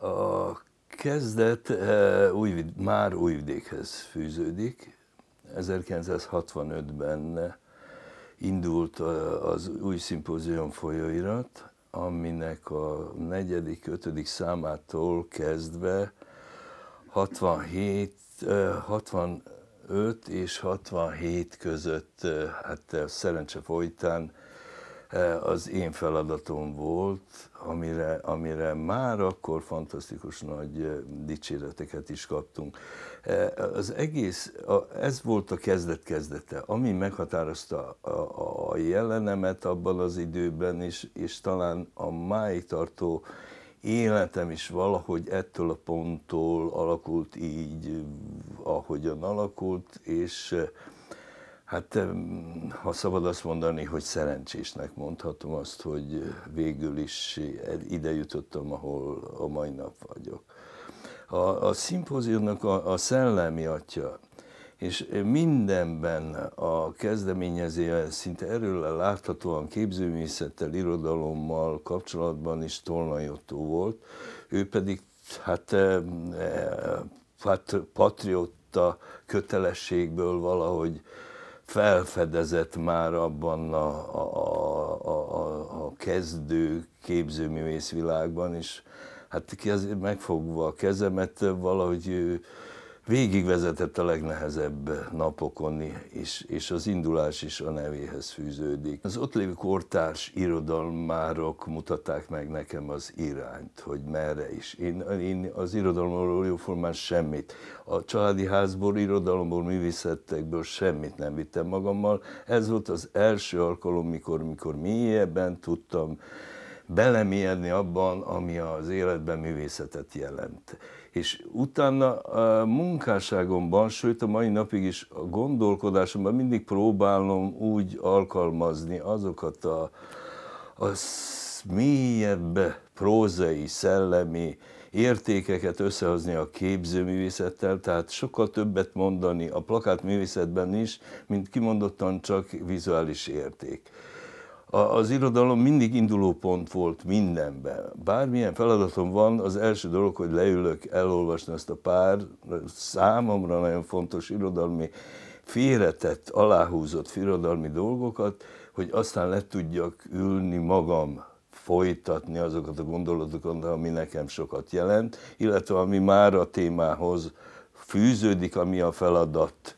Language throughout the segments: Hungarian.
A kezdet eh, új, már Újvidékhez fűződik. 1965-ben indult eh, az új szimpózium folyóirat, aminek a negyedik, ötödik számától kezdve 67, 65 eh, és 67 között, hát szerencse folytán E, az én feladatom volt, amire, amire már akkor fantasztikus nagy e, dicséreteket is kaptunk. E, az egész, ez volt a kezdet-kezdete, ami meghatározta a, a jelenemet abban az időben, és, és talán a máig tartó életem is valahogy ettől a ponttól alakult így, ahogyan alakult, és Hát ha szabad azt mondani, hogy szerencsésnek mondhatom azt, hogy végül is ide jutottam, ahol a mai nap vagyok. A, a szimpóziumnak a, a szellemi atya, és mindenben a kezdeményezője szinte erről láthatóan képzőművészettel, irodalommal kapcsolatban is tolnajottó volt, ő pedig hát, e, hát patrióta kötelességből valahogy felfedezett már abban a, a, a, a kezdő képzőművész világban, és hát ki megfogva a kezemet valahogy végigvezetett a legnehezebb napokon, és, és az indulás is a nevéhez fűződik. Az ott lévő kortárs irodalmárok mutatták meg nekem az irányt, hogy merre is. Én, én az irodalomról jóformán semmit. A családi házból, irodalomból, művészetekből semmit nem vittem magammal. Ez volt az első alkalom, mikor, mikor mélyebben tudtam belemélyedni abban, ami az életben művészetet jelent. És utána a munkásságomban, sőt a mai napig is a gondolkodásomban mindig próbálom úgy alkalmazni azokat a, a mélyebb prózai, szellemi értékeket összehozni a képzőművészettel, tehát sokkal többet mondani a plakátművészetben is, mint kimondottan csak vizuális érték a, az irodalom mindig induló pont volt mindenben. Bármilyen feladatom van, az első dolog, hogy leülök elolvasni ezt a pár számomra nagyon fontos irodalmi félretett, aláhúzott irodalmi dolgokat, hogy aztán le tudjak ülni magam folytatni azokat a gondolatokat, ami nekem sokat jelent, illetve ami már a témához fűződik, ami a feladat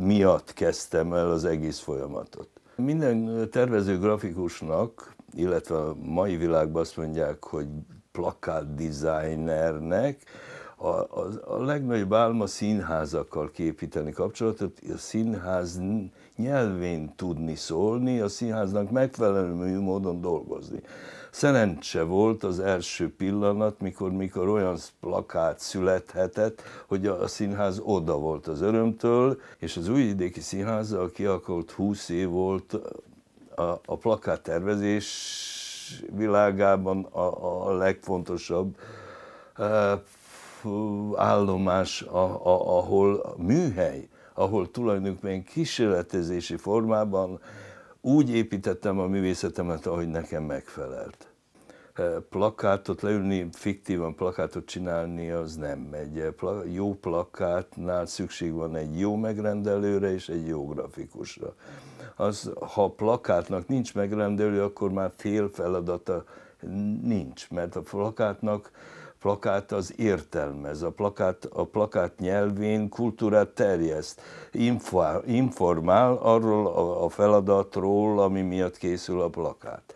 miatt kezdtem el az egész folyamatot. Minden tervező grafikusnak, illetve a mai világban azt mondják, hogy plakát designernek, a, a, a legnagyobb álma színházakkal képíteni kapcsolatot, a színház nyelvén tudni szólni, a színháznak megfelelő módon dolgozni. Szerencse volt az első pillanat, mikor, mikor olyan plakát születhetett, hogy a színház oda volt az örömtől, és az újvidéki színház, aki akkor 20 év volt, a, a plakát tervezés világában a, a legfontosabb eh, állomás, a, a, ahol műhely, ahol tulajdonképpen kísérletezési formában úgy építettem a művészetemet, ahogy nekem megfelelt. Plakátot leülni, fiktívan plakátot csinálni, az nem megy. Jó plakátnál szükség van egy jó megrendelőre és egy jó grafikusra. Az, ha plakátnak nincs megrendelő, akkor már fél feladata nincs, mert a plakátnak plakát az értelmez, a plakát, a plakát nyelvén kultúrát terjeszt, informál arról a, a feladatról, ami miatt készül a plakát.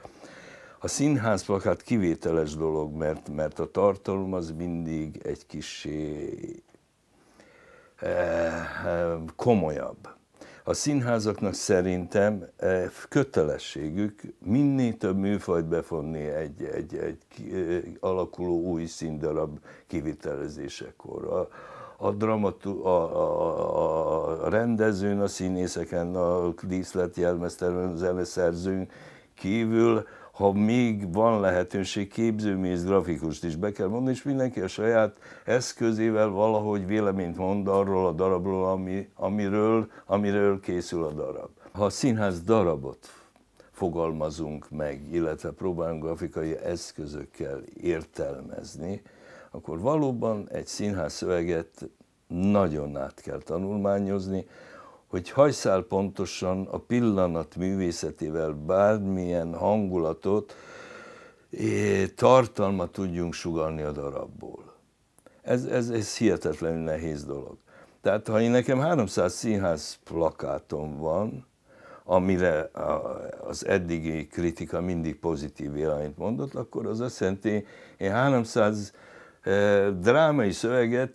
A színház plakát kivételes dolog, mert, mert a tartalom az mindig egy kis eh, eh, komolyabb. A színházaknak szerintem e, kötelességük minél több műfajt befonni egy, egy, egy e, alakuló új színdarab kivitelezésekor. A, a, a, a, a rendezőn, a színészeken, a díszletjelmeztelen zeneszerzőn kívül ha még van lehetőség, képzőmész grafikust is be kell mondani, és mindenki a saját eszközével valahogy véleményt mond arról a darabról, ami, amiről, amiről készül a darab. Ha a színház darabot fogalmazunk meg, illetve próbálunk grafikai eszközökkel értelmezni, akkor valóban egy színház szöveget nagyon át kell tanulmányozni, hogy hajszál pontosan a pillanat művészetével bármilyen hangulatot, tartalmat tudjunk sugalni a darabból. Ez, ez, ez hihetetlenül nehéz dolog. Tehát ha én nekem 300 színház plakátom van, amire az eddigi kritika mindig pozitív irányt mondott, akkor az azt jelenti, én 300 eh, drámai szöveget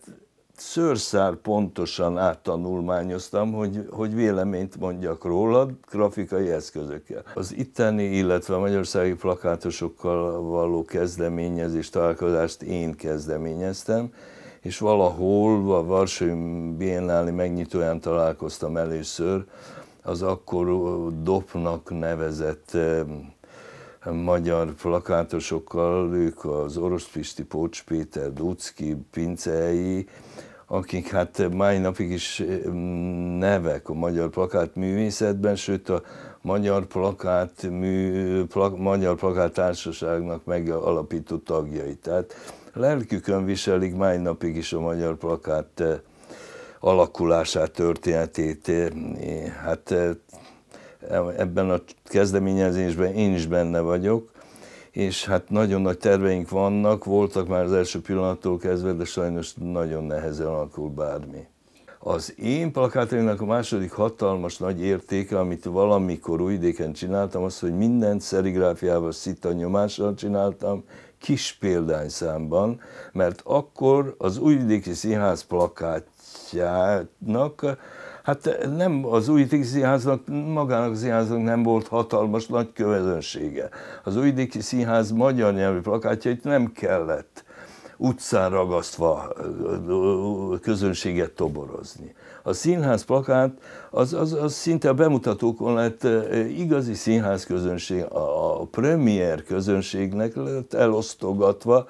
szőrszár pontosan áttanulmányoztam, hogy, hogy véleményt mondjak róla grafikai eszközökkel. Az itteni, illetve a magyarországi plakátosokkal való kezdeményezés, találkozást én kezdeményeztem, és valahol a Varsói Biennáli megnyitóján találkoztam először az akkor DOP-nak nevezett magyar plakátosokkal, ők az Orosz Pisti, Pócs Péter, Ducki, Pincei, akik hát mai napig is nevek a magyar plakát művészetben sőt a Magyar Plakát, mű, plak, Magyar Plakát Társaságnak megalapított tagjai. Tehát lelkükön viselik mai napig is a Magyar Plakát alakulását, történetét. Hát ebben a kezdeményezésben én is benne vagyok, és hát nagyon nagy terveink vannak, voltak már az első pillanattól kezdve, de sajnos nagyon nehezen alakul bármi. Az én plakátaimnak a második hatalmas nagy értéke, amit valamikor újvidéken csináltam, az, hogy mindent szerigráfiával, szita nyomással csináltam, kis példányszámban, mert akkor az újvidéki színház plakát gyártnak. Hát nem, az új színháznak, magának a színháznak nem volt hatalmas nagy közönsége. Az új színház magyar nyelvű plakátjait nem kellett utcán ragasztva közönséget toborozni. A színház plakát az, az, az szinte a bemutatókon lett igazi színház közönség, a, a premier közönségnek lett elosztogatva,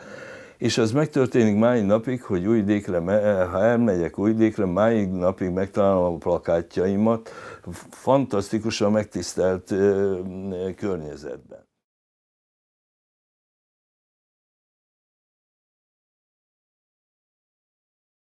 és ez megtörténik máig napig, hogy új dékre, eh, ha elmegyek dékre, máig napig megtalálom a plakátjaimat, fantasztikusan megtisztelt környezetben.